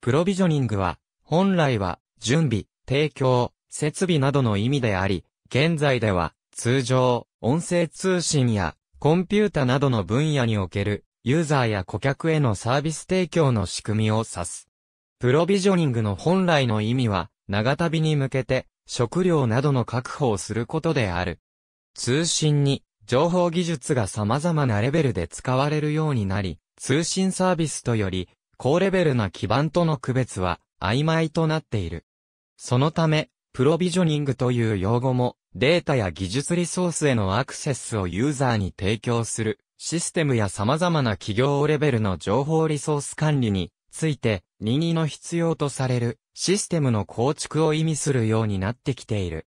プロビジョニングは、本来は、準備、提供、設備などの意味であり、現在では、通常、音声通信や、コンピュータなどの分野における、ユーザーや顧客へのサービス提供の仕組みを指す。プロビジョニングの本来の意味は、長旅に向けて、食料などの確保をすることである。通信に、情報技術が様々なレベルで使われるようになり、通信サービスとより、高レベルな基盤との区別は曖昧となっている。そのため、プロビジョニングという用語も、データや技術リソースへのアクセスをユーザーに提供する、システムや様々な企業レベルの情報リソース管理について、任意の必要とされるシステムの構築を意味するようになってきている。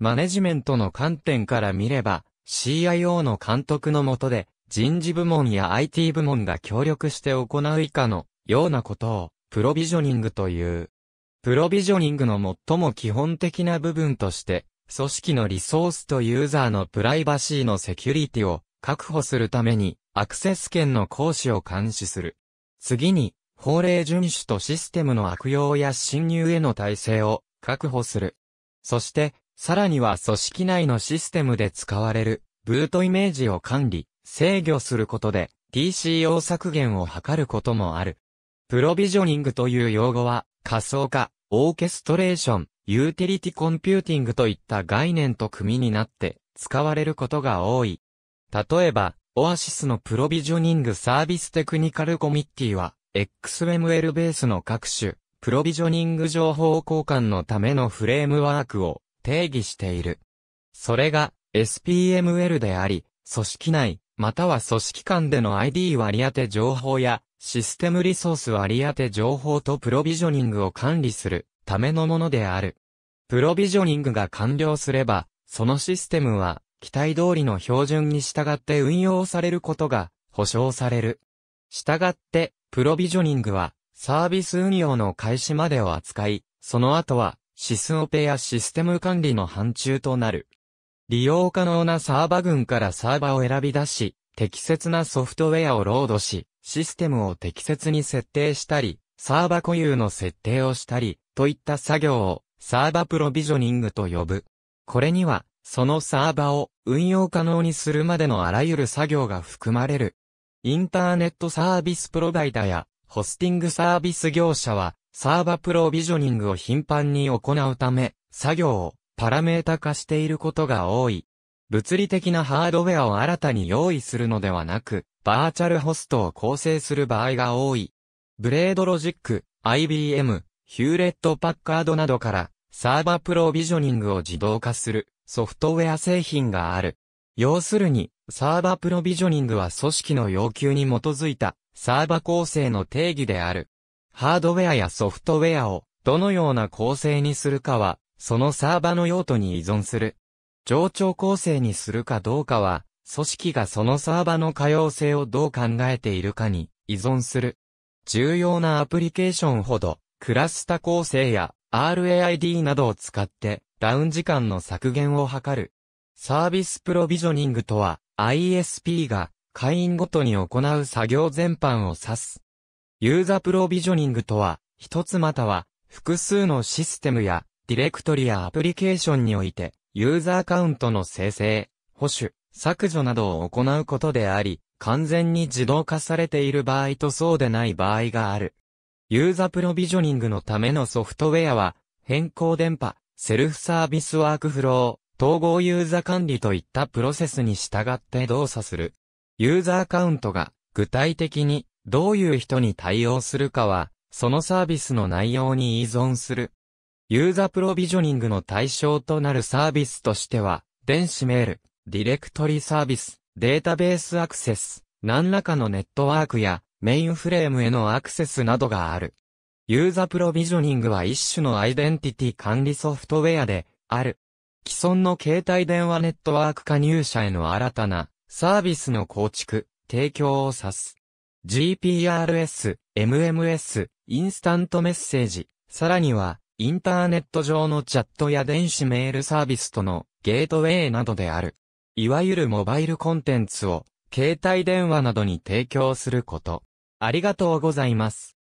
マネジメントの観点から見れば、CIO の監督のもとで、人事部門や IT 部門が協力して行う以下のようなことを、プロビジョニングという。プロビジョニングの最も基本的な部分として、組織のリソースとユーザーのプライバシーのセキュリティを確保するために、アクセス権の行使を監視する。次に、法令遵守とシステムの悪用や侵入への体制を確保する。そして、さらには組織内のシステムで使われる、ブートイメージを管理、制御することで、TCO 削減を図ることもある。プロビジョニングという用語は、仮想化、オーケストレーション、ユーティリティコンピューティングといった概念と組になって使われることが多い。例えば、オアシスのプロビジョニングサービステクニカルコミッティは、XML ベースの各種、プロビジョニング情報交換のためのフレームワークを定義している。それが SPML であり、組織内、または組織間での ID 割り当て情報やシステムリソース割り当て情報とプロビジョニングを管理するためのものである。プロビジョニングが完了すれば、そのシステムは、期待通りの標準に従って運用されることが保証される。従って、プロビジョニングは、サービス運用の開始までを扱い、その後は、シスオペやシステム管理の範疇となる。利用可能なサーバ群からサーバを選び出し、適切なソフトウェアをロードし、システムを適切に設定したり、サーバ固有の設定をしたり、といった作業をサーバプロビジョニングと呼ぶ。これには、そのサーバを運用可能にするまでのあらゆる作業が含まれる。インターネットサービスプロバイダやホスティングサービス業者はサーバプロビジョニングを頻繁に行うため、作業をパラメータ化していることが多い。物理的なハードウェアを新たに用意するのではなく、バーチャルホストを構成する場合が多い。ブレードロジック、IBM、ヒューレット・パッカードなどからサーバープロビジョニングを自動化するソフトウェア製品がある。要するに、サーバープロビジョニングは組織の要求に基づいたサーバ構成の定義である。ハードウェアやソフトウェアをどのような構成にするかは、そのサーバの用途に依存する。冗長構成にするかどうかは、組織がそのサーバの可用性をどう考えているかに依存する。重要なアプリケーションほど、クラスタ構成や RAID などを使ってダウン時間の削減を図る。サービスプロビジョニングとは ISP が会員ごとに行う作業全般を指す。ユーザープロビジョニングとは一つまたは複数のシステムやディレクトリやアプリケーションにおいてユーザーアカウントの生成、保守、削除などを行うことであり、完全に自動化されている場合とそうでない場合がある。ユーザープロビジョニングのためのソフトウェアは、変更電波、セルフサービスワークフロー、統合ユーザー管理といったプロセスに従って動作する。ユーザーアカウントが具体的にどういう人に対応するかは、そのサービスの内容に依存する。ユーザープロビジョニングの対象となるサービスとしては、電子メール、ディレクトリサービス、データベースアクセス、何らかのネットワークやメインフレームへのアクセスなどがある。ユーザプロビジョニングは一種のアイデンティティ管理ソフトウェアである。既存の携帯電話ネットワーク加入者への新たなサービスの構築、提供を指す。GPRS、MMS、インスタントメッセージ、さらには、インターネット上のチャットや電子メールサービスとのゲートウェイなどである。いわゆるモバイルコンテンツを、携帯電話などに提供すること。ありがとうございます。